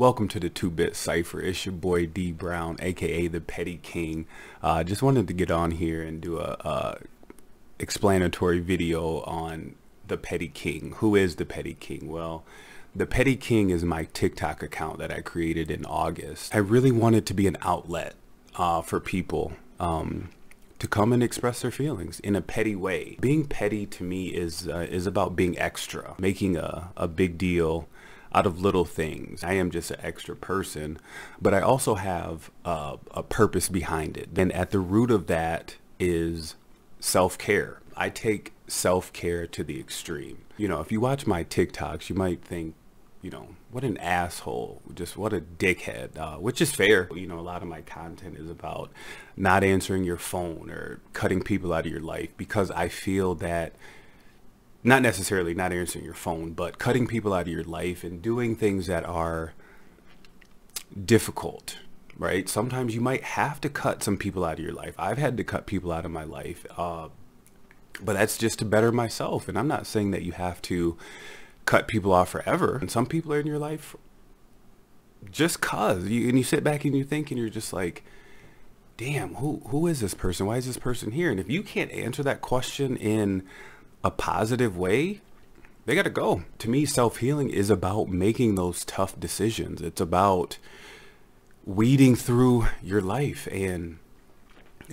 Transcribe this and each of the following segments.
Welcome to the 2-Bit Cypher. It's your boy D Brown, aka the Petty King. Uh, just wanted to get on here and do a, a explanatory video on the Petty King. Who is the Petty King? Well, the Petty King is my TikTok account that I created in August. I really wanted to be an outlet uh, for people. Um, to come and express their feelings in a petty way. Being petty to me is uh, is about being extra, making a, a big deal out of little things. I am just an extra person, but I also have a purpose behind it. And at the root of that is self-care. I take self-care to the extreme. You know, if you watch my TikToks, you might think, you know, what an asshole, just what a dickhead, uh, which is fair. You know, a lot of my content is about not answering your phone or cutting people out of your life because I feel that not necessarily not answering your phone, but cutting people out of your life and doing things that are difficult, right? Sometimes you might have to cut some people out of your life. I've had to cut people out of my life, uh, but that's just to better myself. And I'm not saying that you have to cut people off forever. And some people are in your life just cause you, and you sit back and you think, and you're just like, damn, who, who is this person? Why is this person here? And if you can't answer that question in a positive way, they got to go. To me, self healing is about making those tough decisions. It's about weeding through your life and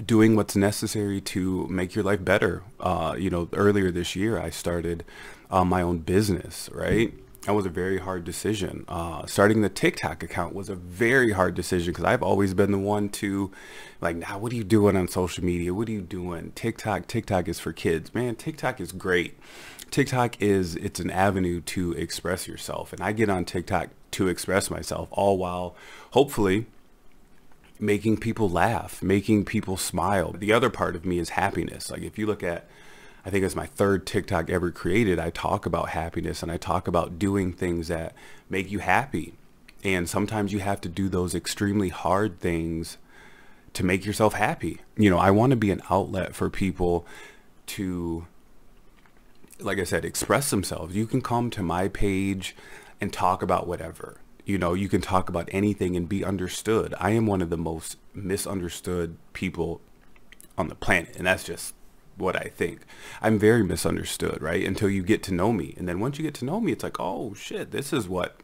doing what's necessary to make your life better. Uh, you know, earlier this year, I started uh, my own business, right? that was a very hard decision. Uh, starting the TikTok account was a very hard decision because I've always been the one to, like, now nah, what are you doing on social media? What are you doing? TikTok, TikTok is for kids. Man, TikTok is great. TikTok is, it's an avenue to express yourself. And I get on TikTok to express myself, all while hopefully making people laugh, making people smile. The other part of me is happiness. Like, if you look at, I think it's my third TikTok ever created, I talk about happiness and I talk about doing things that make you happy. And sometimes you have to do those extremely hard things to make yourself happy. You know, I want to be an outlet for people to, like I said, express themselves. You can come to my page and talk about whatever. You know, you can talk about anything and be understood. I am one of the most misunderstood people on the planet, and that's just what I think. I'm very misunderstood, right? Until you get to know me. And then once you get to know me, it's like, oh shit, this is what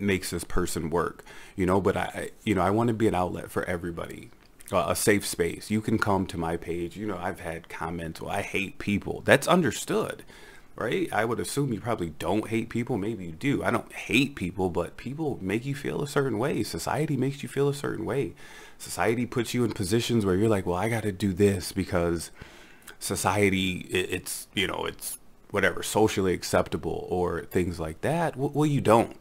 makes this person work, you know? But I, you know, I want to be an outlet for everybody, a safe space. You can come to my page. You know, I've had comments, well, I hate people. That's understood right? I would assume you probably don't hate people. Maybe you do. I don't hate people, but people make you feel a certain way. Society makes you feel a certain way. Society puts you in positions where you're like, well, I got to do this because society, it's, you know, it's whatever, socially acceptable or things like that. Well, you don't.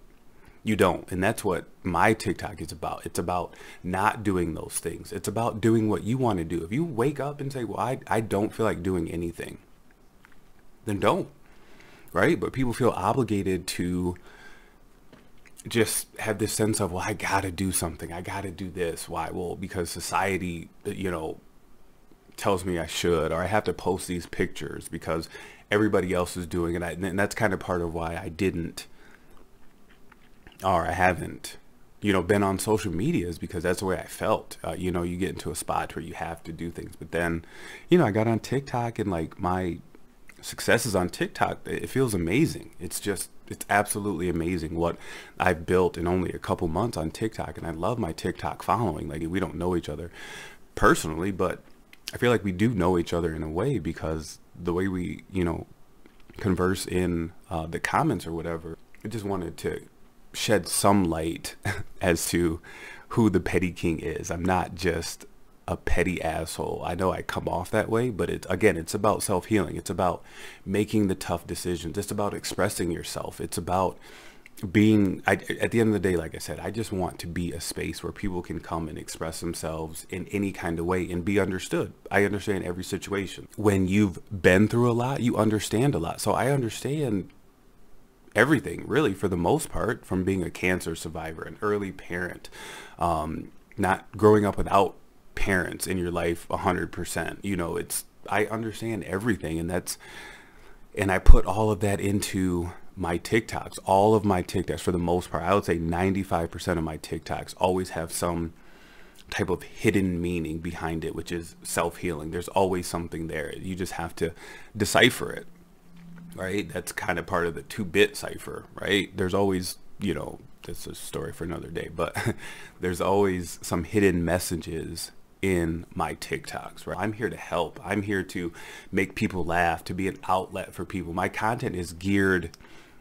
You don't. And that's what my TikTok is about. It's about not doing those things. It's about doing what you want to do. If you wake up and say, well, I, I don't feel like doing anything, then don't right? But people feel obligated to just have this sense of, well, I gotta do something. I gotta do this. Why? Well, because society, uh, you know, tells me I should, or I have to post these pictures because everybody else is doing it. And, that's kind of part of why I didn't, or I haven't, you know, been on social media is because that's the way I felt. Uh, you know, you get into a spot where you have to do things. But then, you know, I got on TikTok and like my successes on TikTok, it feels amazing. It's just, it's absolutely amazing what I've built in only a couple months on TikTok. And I love my TikTok following. Like, we don't know each other personally, but I feel like we do know each other in a way because the way we, you know, converse in uh, the comments or whatever, I just wanted to shed some light as to who the petty king is. I'm not just a petty asshole. I know I come off that way, but it's again, it's about self-healing. It's about making the tough decisions. It's about expressing yourself. It's about being I, at the end of the day like i said i just want to be a space where people can come and express themselves in any kind of way and be understood i understand every situation when you've been through a lot you understand a lot so i understand everything really for the most part from being a cancer survivor an early parent um, not growing up without parents in your life 100%. You know, it's, I understand everything. And that's, and I put all of that into my TikToks. All of my TikToks, for the most part, I would say 95% of my TikToks always have some type of hidden meaning behind it, which is self healing. There's always something there. You just have to decipher it, right? That's kind of part of the two bit cipher, right? There's always, you know, that's a story for another day, but there's always some hidden messages in my TikToks, right? I'm here to help. I'm here to make people laugh, to be an outlet for people. My content is geared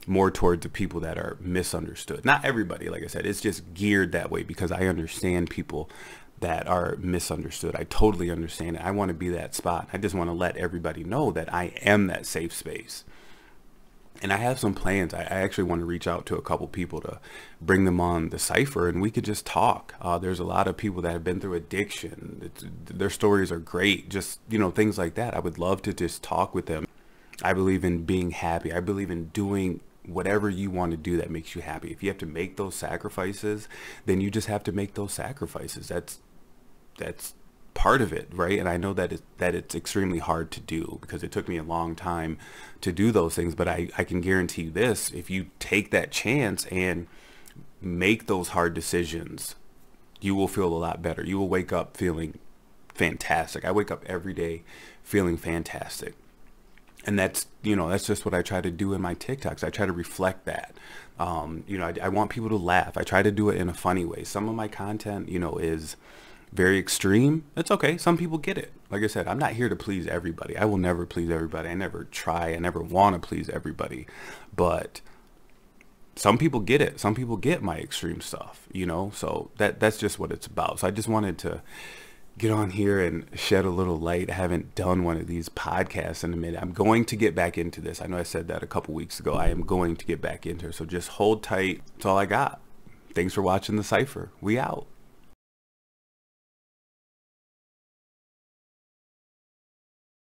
more toward the people that are misunderstood. Not everybody, like I said, it's just geared that way because I understand people that are misunderstood. I totally understand it. I want to be that spot. I just want to let everybody know that I am that safe space and I have some plans. I, actually want to reach out to a couple people to bring them on the cipher, and we could just talk. Uh, there's a lot of people that have been through addiction. It's, their stories are great. Just you know things like that. I would love to just talk with them. I believe in being happy. I believe in doing whatever you want to do that makes you happy. If you have to make those sacrifices, then you just have to make those sacrifices. That's that's part of it, right? And I know that it, that it's extremely hard to do because it took me a long time to do those things. But I, I can guarantee this: if you take that chance and make those hard decisions, you will feel a lot better. You will wake up feeling fantastic. I wake up every day feeling fantastic. And that's, you know, that's just what I try to do in my TikToks. I try to reflect that. Um, you know, I, I want people to laugh. I try to do it in a funny way. Some of my content, you know, is, very extreme, it's okay. Some people get it. Like I said, I'm not here to please everybody. I will never please everybody. I never try. I never want to please everybody. But some people get it. Some people get my extreme stuff, you know? So that that's just what it's about. So I just wanted to get on here and shed a little light. I haven't done one of these podcasts in a minute. I'm going to get back into this. I know I said that a couple weeks ago. I am going to get back into it. So just hold tight. That's all I got. Thanks for watching The Cypher. We out.